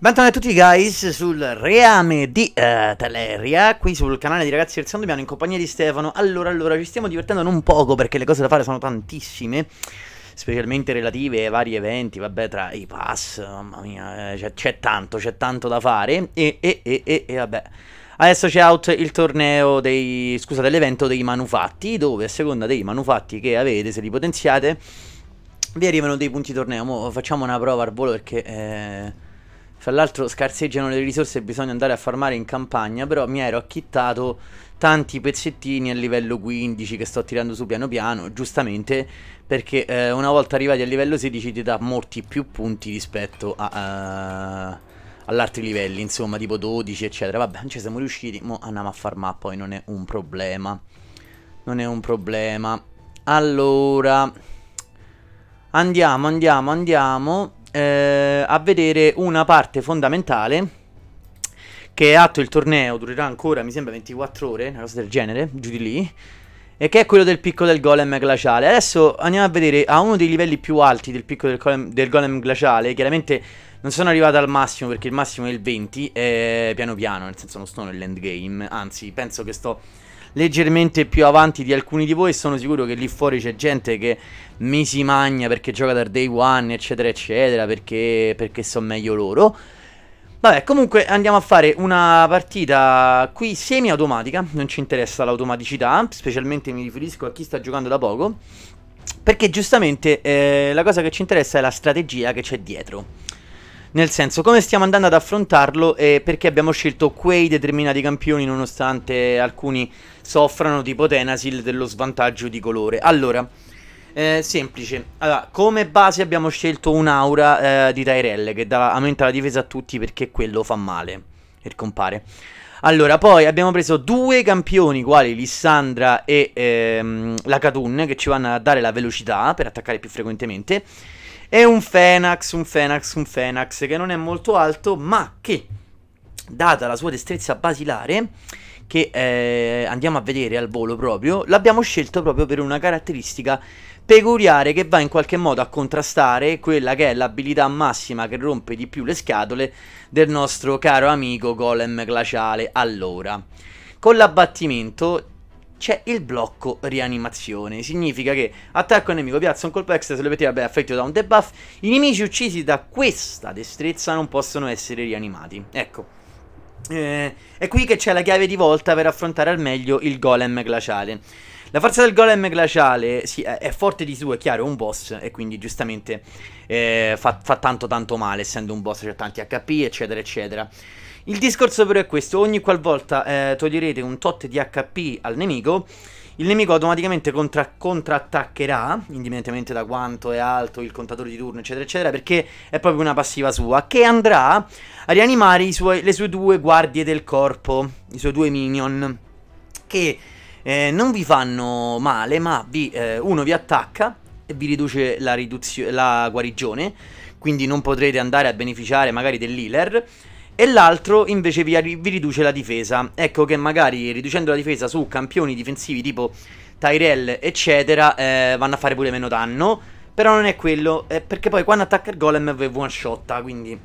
Bentornati a tutti guys sul reame di uh, Teleria qui sul canale di ragazzi del secondo piano in compagnia di Stefano Allora allora ci stiamo divertendo non poco perché le cose da fare sono tantissime Specialmente relative ai vari eventi, vabbè tra i pass, mamma mia eh, c'è tanto, c'è tanto da fare e, e, e, e vabbè Adesso c'è out il torneo dei, scusate, l'evento dei manufatti, dove a seconda dei manufatti che avete, se li potenziate, vi arrivano dei punti torneo. Mo facciamo una prova al volo perché eh, fra l'altro scarseggiano le risorse e bisogna andare a farmare in campagna, però mi ero acchittato tanti pezzettini a livello 15 che sto tirando su piano piano, giustamente perché eh, una volta arrivati a livello 16 ti dà molti più punti rispetto a, uh, all'altri livelli, insomma tipo 12 eccetera. Vabbè, non ci siamo riusciti, mo andiamo a farmare poi, non è un problema. Non è un problema. Allora, andiamo, andiamo, andiamo eh, a vedere una parte fondamentale che è atto il torneo, durerà ancora mi sembra 24 ore, una cosa del genere, giù di lì, e che è quello del picco del golem glaciale. Adesso andiamo a vedere a uno dei livelli più alti del picco del golem, del golem glaciale, chiaramente non sono arrivato al massimo perché il massimo è il 20, eh, piano piano, nel senso non sto nell'endgame, anzi penso che sto leggermente più avanti di alcuni di voi. Sono sicuro che lì fuori c'è gente che mi si magna perché gioca dal day one, eccetera, eccetera, perché, perché sono meglio loro. Vabbè, comunque andiamo a fare una partita qui semi-automatica, non ci interessa l'automaticità, specialmente mi riferisco a chi sta giocando da poco, perché giustamente eh, la cosa che ci interessa è la strategia che c'è dietro. Nel senso, come stiamo andando ad affrontarlo e perché abbiamo scelto quei determinati campioni nonostante alcuni soffrano tipo Tenasil dello svantaggio di colore. Allora, eh, semplice. Allora, come base abbiamo scelto un'aura eh, di Tyrell che dà, aumenta la difesa a tutti perché quello fa male. per compare. Allora, poi abbiamo preso due campioni, quali Lissandra e ehm, la Katun, che ci vanno a dare la velocità per attaccare più frequentemente. E un Fenax, un Fenax, un Fenax, che non è molto alto, ma che, data la sua destrezza basilare che eh, andiamo a vedere al volo proprio, l'abbiamo scelto proprio per una caratteristica peculiare che va in qualche modo a contrastare quella che è l'abilità massima che rompe di più le scatole del nostro caro amico Golem Glaciale. Allora, con l'abbattimento c'è il blocco rianimazione. Significa che attacco nemico, piazza un colpo extra se sulle petite, vabbè, affetto da un debuff. I nemici uccisi da questa destrezza non possono essere rianimati. Ecco. Eh, è qui che c'è la chiave di volta per affrontare al meglio il golem glaciale. La forza del golem glaciale sì, è forte di suo, è chiaro, è un boss e quindi giustamente eh, fa, fa, tanto tanto male, essendo un boss c'è tanti HP, eccetera, eccetera. Il discorso però è questo, ogni qualvolta eh, toglierete un tot di HP al nemico, il nemico automaticamente contra- contrattaccherà, indipendentemente da quanto è alto il contatore di turno, eccetera, eccetera, perché è proprio una passiva sua, che andrà a rianimare suoi, le sue due guardie del corpo, i suoi due minion, che eh, non vi fanno male, ma vi, eh, uno vi attacca e vi riduce la, riduzio- la guarigione, quindi non potrete andare a beneficiare magari dell'healer, e l'altro invece vi, vi, riduce la difesa. Ecco che magari riducendo la difesa su campioni difensivi tipo Tyrell, eccetera, eh, vanno a fare pure meno danno. Però non è quello, eh, perché poi quando attacca il golem è one shotta, quindi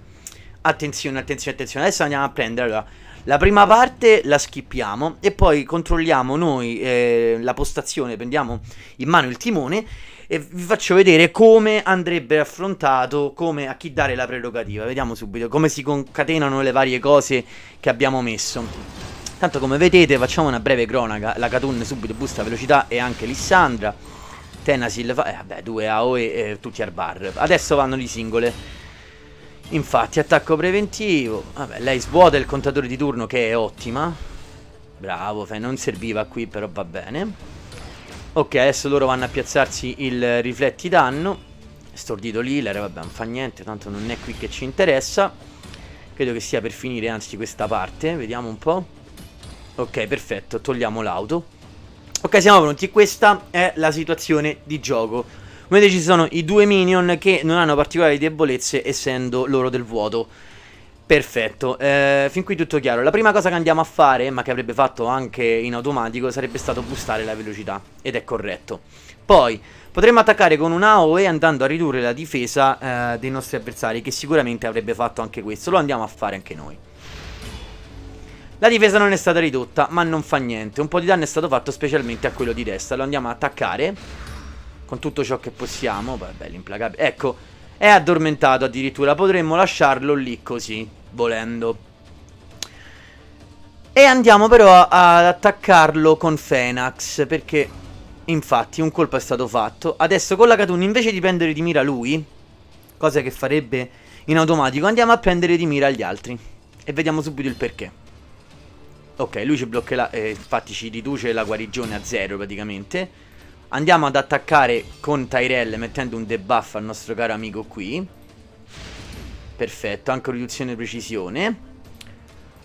attenzione, attenzione, attenzione. Adesso andiamo a prendere, allora, la prima parte la skippiamo e poi controlliamo noi eh, la postazione, prendiamo in mano il timone e vi faccio vedere come andrebbe affrontato, come a chi dare la prerogativa. Vediamo subito come si concatenano le varie cose che abbiamo messo. Tanto come vedete facciamo una breve cronaca, la Katun subito busta velocità e anche Lissandra. Tenasil fa... Eh vabbè, due AOE eh, tutti al bar. Adesso vanno di singole. Infatti, attacco preventivo. Vabbè, lei svuota il contatore di turno che è ottima. Bravo, non serviva qui, però va bene. Ok, adesso loro vanno a piazzarsi il rifletti danno. Stordito Lillard, vabbè, non fa niente, tanto non è qui che ci interessa. Credo che sia per finire, anzi, questa parte. Vediamo un po'. Ok, perfetto, togliamo l'auto. Ok, siamo pronti. Questa è la situazione di gioco. Come vedete ci sono i due minion che non hanno particolari debolezze essendo loro del vuoto. Perfetto, eh, fin qui tutto chiaro. La prima cosa che andiamo a fare, ma che avrebbe fatto anche in automatico, sarebbe stato boostare la velocità, ed è corretto. Poi, potremmo attaccare con un AOE andando a ridurre la difesa eh, dei nostri avversari, che sicuramente avrebbe fatto anche questo. Lo andiamo a fare anche noi. La difesa non è stata ridotta, ma non fa niente. Un po' di danno è stato fatto specialmente a quello di destra. Lo andiamo a attaccare con tutto ciò che possiamo. Vabbè, l'implacabile. Ecco, è addormentato addirittura, potremmo lasciarlo lì così, volendo. E andiamo però ad attaccarlo con Fenax, perché infatti un colpo è stato fatto. Adesso con la Katun invece di prendere di mira lui, cosa che farebbe in automatico, andiamo a prendere di mira gli altri. E vediamo subito il perché. Ok, lui ci bloccherà, eh, infatti ci riduce la guarigione a zero praticamente. Andiamo ad attaccare con Tyrell mettendo un debuff al nostro caro amico qui. Perfetto, anche riduzione precisione.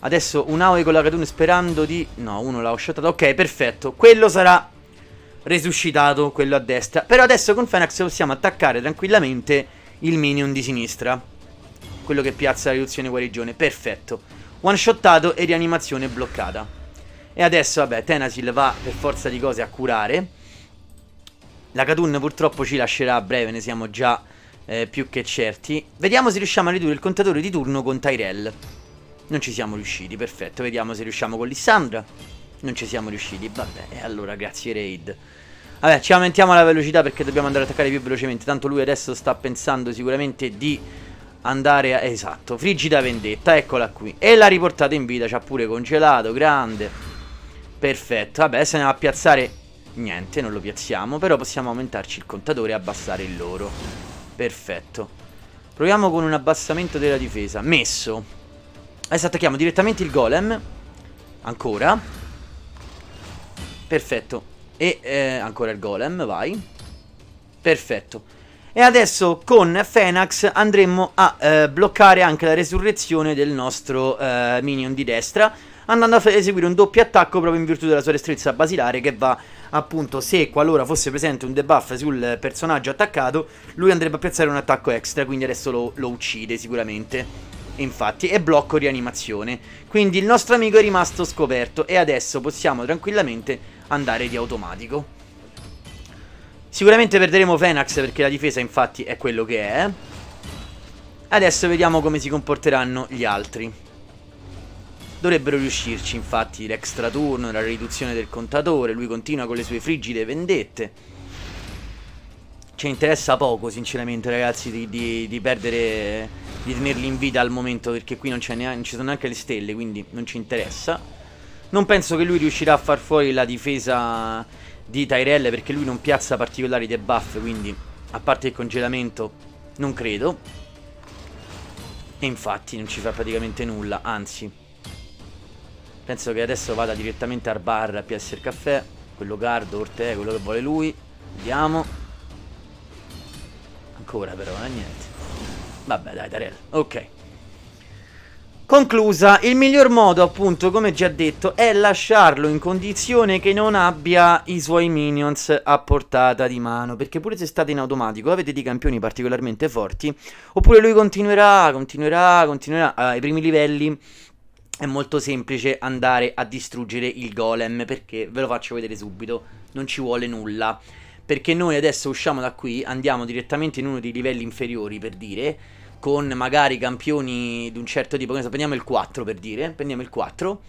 Adesso un Aoi con la Catune sperando di... No, uno l'ho shotato. Ok, perfetto. Quello sarà resuscitato, quello a destra. Però adesso con Fenax possiamo attaccare tranquillamente il minion di sinistra. Quello che piazza la riduzione guarigione. Perfetto. One shotato e rianimazione bloccata. E adesso, vabbè, Tenasil va per forza di cose a curare. La Katun purtroppo ci lascerà a breve, ne siamo già eh, più che certi. Vediamo se riusciamo a ridurre il contatore di turno con Tyrell. Non ci siamo riusciti, perfetto. Vediamo se riusciamo con Lissandra. Non ci siamo riusciti, vabbè. E allora, grazie Raid. Vabbè, ci aumentiamo la velocità perché dobbiamo andare ad attaccare più velocemente. Tanto lui adesso sta pensando sicuramente di andare a... Esatto, frigida vendetta, eccola qui. E l'ha riportata in vita, ci ha pure congelato, grande. Perfetto, vabbè, adesso va a piazzare Niente, non lo piazziamo, però possiamo aumentarci il contatore e abbassare il loro. Perfetto. Proviamo con un abbassamento della difesa. Messo. Adesso attacchiamo direttamente il golem. Ancora. Perfetto. E eh, ancora il golem, vai. Perfetto. E adesso con Fenax andremo a eh, bloccare anche la resurrezione del nostro eh, minion di destra andando a eseguire un doppio attacco proprio in virtù della sua restrizza basilare che va appunto se qualora fosse presente un debuff sul personaggio attaccato lui andrebbe a piazzare un attacco extra quindi adesso lo, lo uccide sicuramente infatti, e blocco rianimazione. Quindi il nostro amico è rimasto scoperto e adesso possiamo tranquillamente andare di automatico. Sicuramente perderemo Fenax perché la difesa infatti è quello che è. Adesso vediamo come si comporteranno gli altri. Dovrebbero riuscirci infatti l'extra turno, la riduzione del contatore, lui continua con le sue frigide vendette. Ci interessa poco sinceramente ragazzi di, di, di perdere, di tenerli in vita al momento perché qui non, neanche, non ci sono neanche le stelle quindi non ci interessa. Non penso che lui riuscirà a far fuori la difesa di Tyrell perché lui non piazza particolari debuff quindi a parte il congelamento non credo. E infatti non ci fa praticamente nulla, anzi... Penso che adesso vada direttamente al bar a piazzare il caffè. Quello Gardo, Ortè, quello che vuole lui. Vediamo. Ancora però, eh, niente. Vabbè, dai, Tarell. Ok. Conclusa, il miglior modo appunto come già detto è lasciarlo in condizione che non abbia i suoi minions a portata di mano Perché pure se state in automatico avete dei campioni particolarmente forti Oppure lui continuerà, continuerà, continuerà eh, ai primi livelli è molto semplice andare a distruggere il golem perché ve lo faccio vedere subito, non ci vuole nulla. Perché noi adesso usciamo da qui, andiamo direttamente in uno dei livelli inferiori per dire, con magari campioni di un certo tipo, prendiamo il 4 per dire, prendiamo il 4,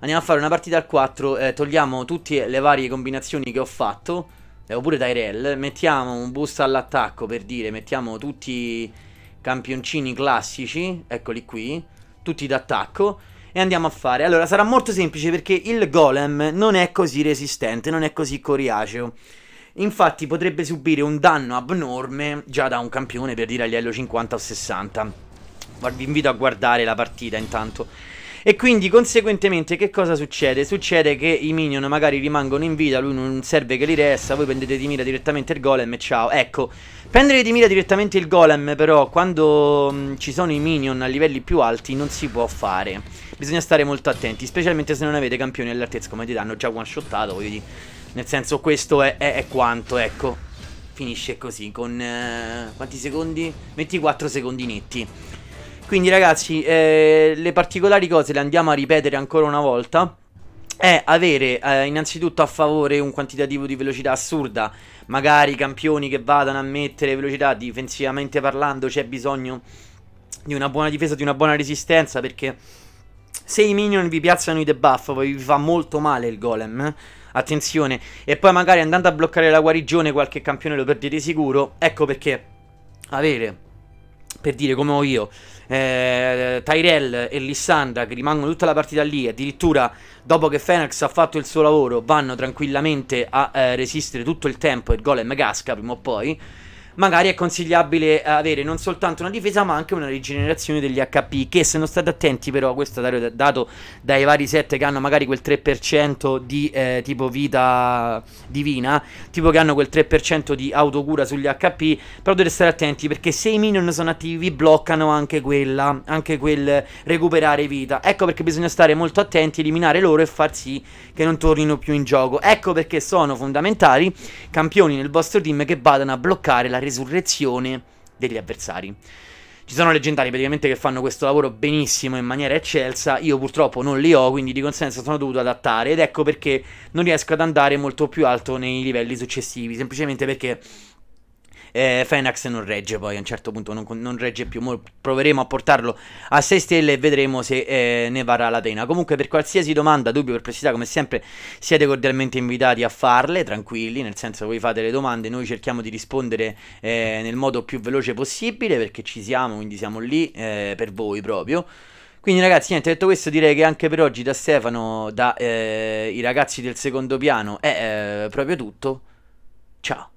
andiamo a fare una partita al 4, eh, togliamo tutte le varie combinazioni che ho fatto, eh, oppure da Tyrell, mettiamo un boost all'attacco per dire, mettiamo tutti i campioncini classici, eccoli qui, tutti d'attacco, e andiamo a fare. Allora, sarà molto semplice perché il golem non è così resistente, non è così coriaceo. Infatti potrebbe subire un danno abnorme già da un campione per dire a livello 50 o 60. Vi invito a guardare la partita intanto. E quindi conseguentemente che cosa succede? Succede che i minion magari rimangono in vita, lui non serve che li resta, voi prendete di mira direttamente il golem e ciao. Ecco, Prendere di mira direttamente il golem però quando mh, mm, ci sono i minion a livelli più alti non si può fare Bisogna stare molto attenti specialmente se non avete campioni all'altezza come ti danno già one shottato voglio dire Nel senso questo è, è, è quanto ecco Finisce così con eh, quanti secondi? 24 secondi netti Quindi ragazzi eh, le particolari cose le andiamo a ripetere ancora una volta è avere eh, innanzitutto a favore un quantitativo di velocità assurda, magari campioni che vadano a mettere velocità difensivamente parlando, c'è bisogno di una buona difesa, di una buona resistenza perché se i minion vi piazzano i debuff poi vi fa molto male il golem. Eh? Attenzione, e poi magari andando a bloccare la guarigione qualche campione lo perdete sicuro, ecco perché avere per dire come ho io, eh, Tyrell e Lissandra che rimangono tutta la partita lì, addirittura dopo che Fenix ha fatto il suo lavoro vanno tranquillamente a eh, resistere tutto il tempo e il gol è Megasca prima o poi magari è consigliabile eh, avere non soltanto una difesa ma anche una rigenerazione degli HP che se non state attenti però questo è dato dai vari set che hanno magari quel 3% di eh, tipo vita divina tipo che hanno quel 3% di autocura sugli HP però dovete stare attenti perché se i minion sono attivi bloccano anche quella anche quel recuperare vita ecco perché bisogna stare molto attenti eliminare loro e far sì che non tornino più in gioco ecco perché sono fondamentali campioni nel vostro team che vadano a bloccare la resurrezione degli avversari. Ci sono leggendari praticamente che fanno questo lavoro benissimo in maniera eccelsa, io purtroppo non li ho, quindi di conseguenza sono dovuto adattare ed ecco perché non riesco ad andare molto più alto nei livelli successivi, semplicemente perché eh, Fenax non regge poi a un certo punto, non, non regge più. proveremo a portarlo a 6 stelle e vedremo se eh, ne varrà la pena. Comunque per qualsiasi domanda, dubbio, perplessità, come sempre siete cordialmente invitati a farle, tranquilli, nel senso voi fate le domande, noi cerchiamo di rispondere eh, nel modo più veloce possibile perché ci siamo, quindi siamo lì eh, per voi proprio. Quindi ragazzi, niente, detto questo direi che anche per oggi da Stefano, dai eh, ragazzi del secondo piano è eh, proprio tutto. Ciao.